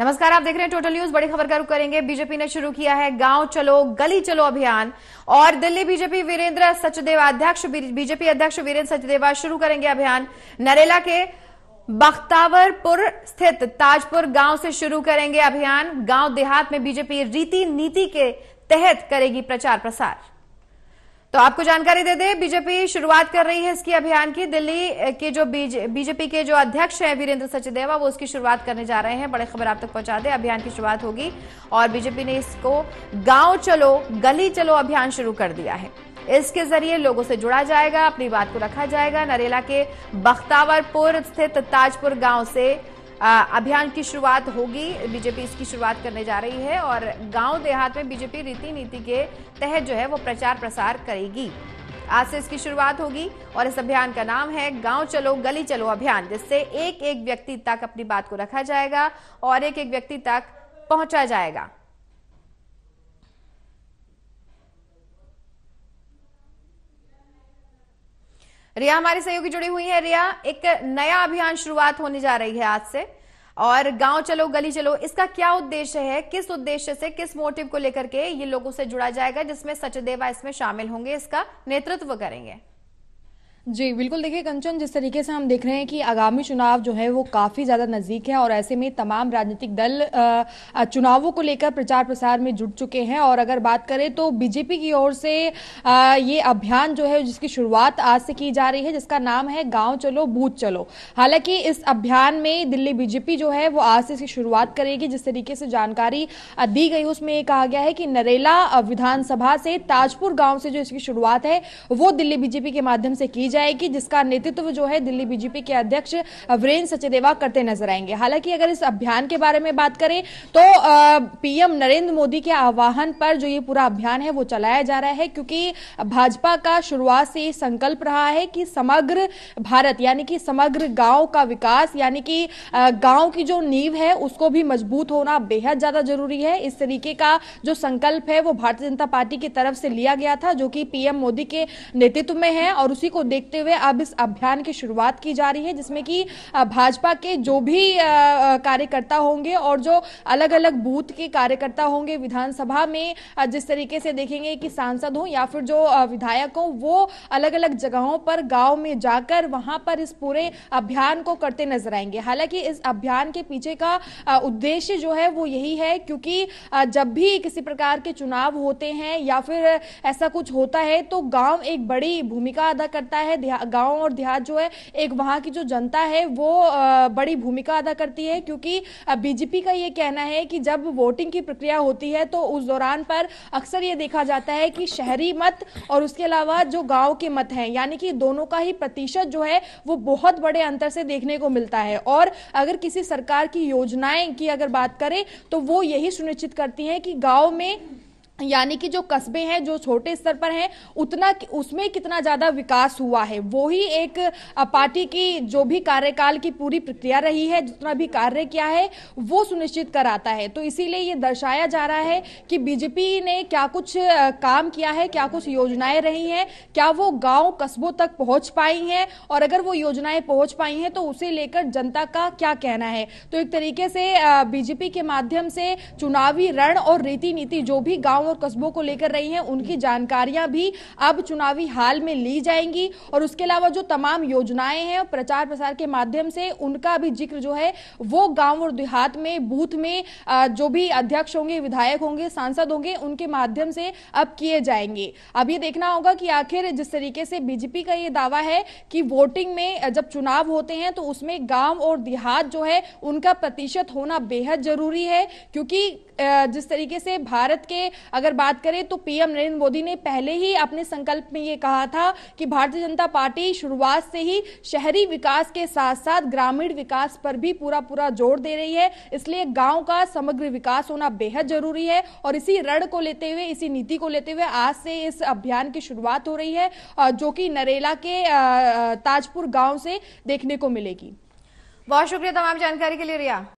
नमस्कार आप देख रहे हैं टोटल न्यूज बड़ी खबर का रुख करेंगे बीजेपी ने शुरू किया है गांव चलो गली चलो अभियान और दिल्ली बीजेपी वीरेंद्र सचदेवा अध्यक्ष बीजेपी अध्यक्ष वीरेंद्र सचदेवा शुरू करेंगे अभियान नरेला के बख्तावरपुर स्थित ताजपुर गांव से शुरू करेंगे अभियान गांव देहात में बीजेपी रीति नीति के तहत करेगी प्रचार प्रसार तो आपको जानकारी दे दें बीजेपी शुरुआत कर रही है इसकी अभियान की दिल्ली के जो बीजेपी के जो अध्यक्ष हैं वीरेंद्र सचदेवा वो उसकी शुरुआत करने जा रहे हैं बड़ी खबर आप तक पहुंचा दें अभियान की शुरुआत होगी और बीजेपी ने इसको गांव चलो गली चलो अभियान शुरू कर दिया है इसके जरिए लोगों से जुड़ा जाएगा अपनी बात को रखा जाएगा नरेला के बख्तावरपुर स्थित ताजपुर गांव से अभियान की शुरुआत होगी बीजेपी इसकी शुरुआत करने जा रही है और गांव देहात में बीजेपी रीति नीति के तहत जो है वो प्रचार प्रसार करेगी आज से इसकी शुरुआत होगी और इस अभियान का नाम है गांव चलो गली चलो अभियान जिससे एक एक व्यक्ति तक अपनी बात को रखा जाएगा और एक एक व्यक्ति तक पहुंचा जाएगा रिया हमारे सहयोगी जुड़ी हुई है रिया एक नया अभियान शुरुआत होने जा रही है आज से और गांव चलो गली चलो इसका क्या उद्देश्य है किस उद्देश्य से किस मोटिव को लेकर के ये लोगों से जुड़ा जाएगा जिसमें सचदेवा इसमें शामिल होंगे इसका नेतृत्व करेंगे जी बिल्कुल देखिए कंचन जिस तरीके से हम देख रहे हैं कि आगामी चुनाव जो है वो काफ़ी ज़्यादा नज़दीक है और ऐसे में तमाम राजनीतिक दल चुनावों को लेकर प्रचार प्रसार में जुट चुके हैं और अगर बात करें तो बीजेपी की ओर से ये अभियान जो है जिसकी शुरुआत आज से की जा रही है जिसका नाम है गांव चलो बूथ चलो हालांकि इस अभियान में दिल्ली बीजेपी जो है वो आज से इसकी शुरुआत करेगी जिस तरीके से जानकारी दी गई उसमें ये कहा गया है कि नरेला विधानसभा से ताजपुर गांव से जो इसकी शुरुआत है वो दिल्ली बीजेपी के माध्यम से की जाएगी जिसका नेतृत्व जो है दिल्ली बीजेपी के अध्यक्ष वीरेंद्र सचदेवा करते नजर आएंगे हालांकि अगर इस अभियान के बारे में बात करें तो पीएम नरेंद्र मोदी के आह्वान पर जो ये पूरा अभियान है वो चलाया जा रहा है क्योंकि भाजपा का शुरुआत से संकल्प रहा है कि समग्र भारत यानी कि समग्र गांव का विकास यानी कि गांव की जो नींव है उसको भी मजबूत होना बेहद ज्यादा जरूरी है इस तरीके का जो संकल्प है वो भारतीय जनता पार्टी की तरफ से लिया गया था जो कि पीएम मोदी के नेतृत्व में है और उसी को देख देखते हुए अब इस अभियान की शुरुआत की जा रही है जिसमें कि भाजपा के जो भी कार्यकर्ता होंगे और जो अलग अलग बूथ के कार्यकर्ता होंगे विधानसभा में जिस तरीके से देखेंगे कि सांसद हों या फिर जो विधायक हों वो अलग अलग जगहों पर गांव में जाकर वहां पर इस पूरे अभियान को करते नजर आएंगे हालांकि इस अभियान के पीछे का उद्देश्य जो है वो यही है क्योंकि जब भी किसी प्रकार के चुनाव होते हैं या फिर ऐसा कुछ होता है तो गांव एक बड़ी भूमिका अदा करता है है गांव और देहात जो है एक वहां की जो जनता है वो बड़ी भूमिका अदा करती है क्योंकि बीजेपी का ये कहना है कि जब वोटिंग की प्रक्रिया होती है तो उस दौरान पर अक्सर ये देखा जाता है कि शहरी मत और उसके अलावा जो गांव के मत हैं यानी कि दोनों का ही प्रतिशत जो है वो बहुत बड़े अंतर से देखने को मिलता है और अगर किसी सरकार की योजनाएं की अगर बात करें तो वो यही सुनिश्चित करती हैं कि गांव में यानी कि जो कस्बे हैं जो छोटे स्तर पर हैं उतना उसमें कितना ज़्यादा विकास हुआ है वो ही एक पार्टी की जो भी कार्यकाल की पूरी प्रक्रिया रही है जितना भी कार्य किया है वो सुनिश्चित कराता है तो इसीलिए ये दर्शाया जा रहा है कि बीजेपी ने क्या कुछ काम किया है क्या कुछ योजनाएं रही हैं क्या वो गाँव कस्बों तक पहुँच पाई हैं और अगर वो योजनाएं पहुँच पाई हैं तो उसे लेकर जनता का क्या कहना है तो एक तरीके से बीजेपी के माध्यम से चुनावी रण और रीति नीति जो भी गाँव गांव और कस्बों को लेकर रही हैं उनकी जानकारियां भी अब चुनावी हाल में ली जाएंगी और उसके अलावा जो तमाम योजनाएं हैं प्रचार प्रसार के माध्यम से उनका भी जिक्र जो है वो गांव और देहात में बूथ में जो भी अध्यक्ष होंगे विधायक होंगे सांसद होंगे उनके माध्यम से अब किए जाएंगे अब ये देखना होगा कि आखिर जिस तरीके से बीजेपी का ये दावा है कि वोटिंग में जब चुनाव होते हैं तो उसमें गांव और देहात जो है उनका प्रतिशत होना बेहद जरूरी है क्योंकि जिस तरीके से भारत के अगर बात करें तो पीएम नरेंद्र मोदी ने पहले ही अपने संकल्प में ये कहा था कि भारतीय जनता पार्टी शुरुआत से ही शहरी विकास के साथ साथ ग्रामीण विकास पर भी पूरा पूरा जोर दे रही है इसलिए गांव का समग्र विकास होना बेहद जरूरी है और इसी रण को लेते हुए इसी नीति को लेते हुए आज से इस अभियान की शुरुआत हो रही है जो कि नरेला के ताजपुर गांव से देखने को मिलेगी बहुत शुक्रिया तमाम जानकारी के लिए रिया